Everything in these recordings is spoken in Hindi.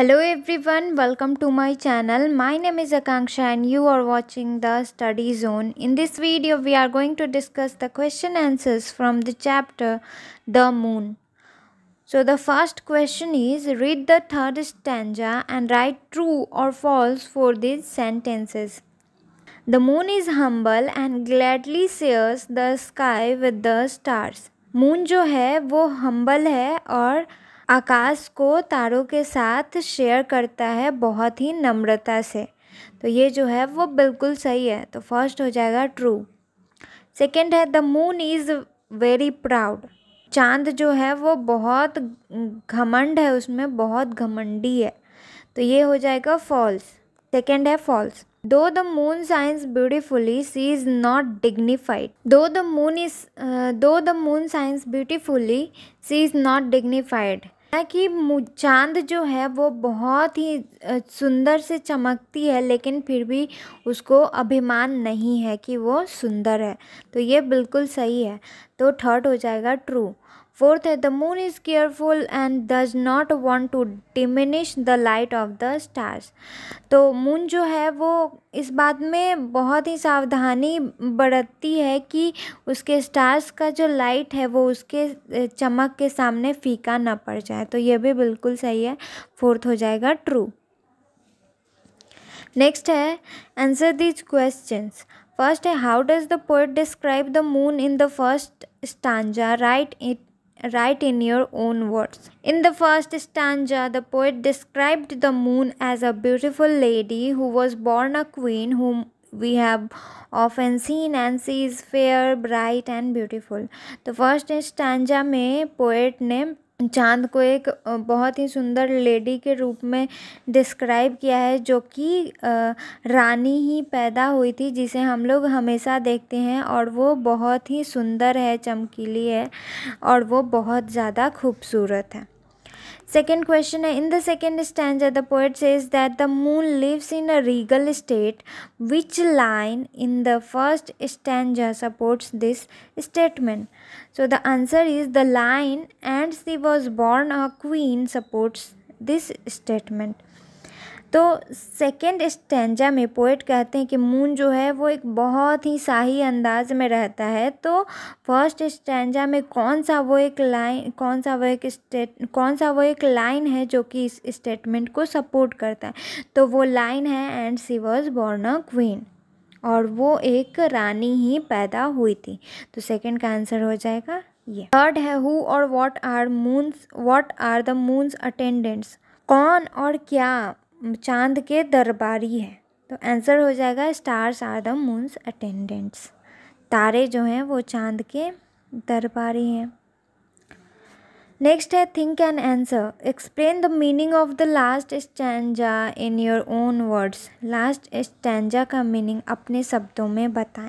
Hello everyone, welcome to my channel. My name is Akanksha and you are watching the study zone. In this video, we are going to discuss the question answers from the chapter The Moon. So the first question is read the third stanza and write true or false for these sentences. The moon is humble and gladly shares the sky with the stars. Moon jo hai wo humble hai aur आकाश को तारों के साथ शेयर करता है बहुत ही नम्रता से तो ये जो है वो बिल्कुल सही है तो फर्स्ट हो जाएगा ट्रू सेकंड है the moon is very proud चांद जो है वो बहुत घमंड है उसमें बहुत घमंडी है तो ये हो जाएगा फॉल्स सेकेंड है false though the moon shines beautifully she is not dignified though the moon is though the moon shines beautifully she is not dignified कि चांद जो है वो बहुत ही सुंदर से चमकती है लेकिन फिर भी उसको अभिमान नहीं है कि वो सुंदर है तो ये बिल्कुल सही है तो थर्ड हो जाएगा true Fourth, the moon is careful and does not want to diminish the light of the stars. तो मून जो है वो इस बात में बहुत ही सावधानी बरतती है कि उसके स्टार्स का जो लाइट है वो उसके चमक के सामने फीका ना पड़ जाए तो ये भी बिल्कुल सही है फोर्थ हो जाएगा ट्रू नेक्स्ट है आंसर दीज क्वेश्चन फर्स्ट है how does the poet describe the moon in the first stanza write it write in your own words. In the first stanza, the poet described the moon as a beautiful lady who was born a queen, whom we have often seen and she is fair, bright, and beautiful. The first stanza में poet ने चाँद को एक बहुत ही सुंदर लेडी के रूप में डिस्क्राइब किया है जो कि रानी ही पैदा हुई थी जिसे हम लोग हमेशा देखते हैं और वो बहुत ही सुंदर है चमकीली है और वो बहुत ज़्यादा खूबसूरत है Second question In the second stanza, the poet says that the moon lives in a regal state. Which line in the first stanza supports this statement? So, the answer is the line, and she was born a queen, supports this statement. तो सेकेंड स्टेंजा में पोइट कहते हैं कि मून जो है वो एक बहुत ही शाही अंदाज में रहता है तो फर्स्ट स्टेंजा में कौन सा वो एक लाइन कौन सा वो एक स्टेट कौन सा वो एक लाइन है जो कि इस स्टेटमेंट को सपोर्ट करता है तो वो लाइन है and she was born a queen और वो एक रानी ही पैदा हुई थी तो सेकेंड का आंसर हो जाएगा ये थर्ड है हु और what are moon's what are the moon's attendants कौन और क्या चांद के दरबारी है तो आंसर हो जाएगा stars are the moon's attendants तारे जो हैं वो चांद के दरबारी हैं नेक्स्ट है think and answer explain the meaning of the last stanza in your own words last stanza का मीनिंग अपने शब्दों में बताएं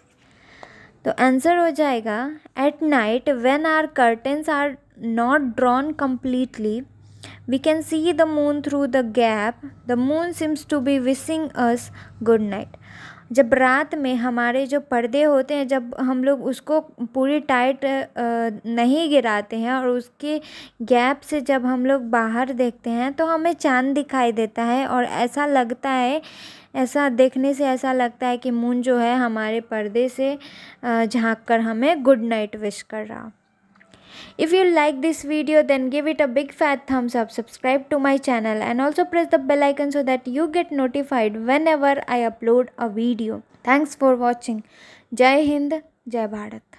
तो आंसर हो जाएगा at night when are curtains are not drawn completely We can see the moon through the gap. The moon seems to be wishing us good night. जब रात में हमारे जो पर्दे होते हैं जब हम लोग उसको पूरी टाइट नहीं गिराते हैं और उसके गैप से जब हम लोग बाहर देखते हैं तो हमें चांद दिखाई देता है और ऐसा लगता है ऐसा देखने से ऐसा लगता है कि मून जो है हमारे पर्दे से झांक कर हमें गुड नाइट विश कर रहा If you like this video then give it a big fat thumbs up, subscribe to my channel and also press the bell icon so that you get notified whenever I upload a video. Thanks for watching. Jai Hind, Jai Bharat.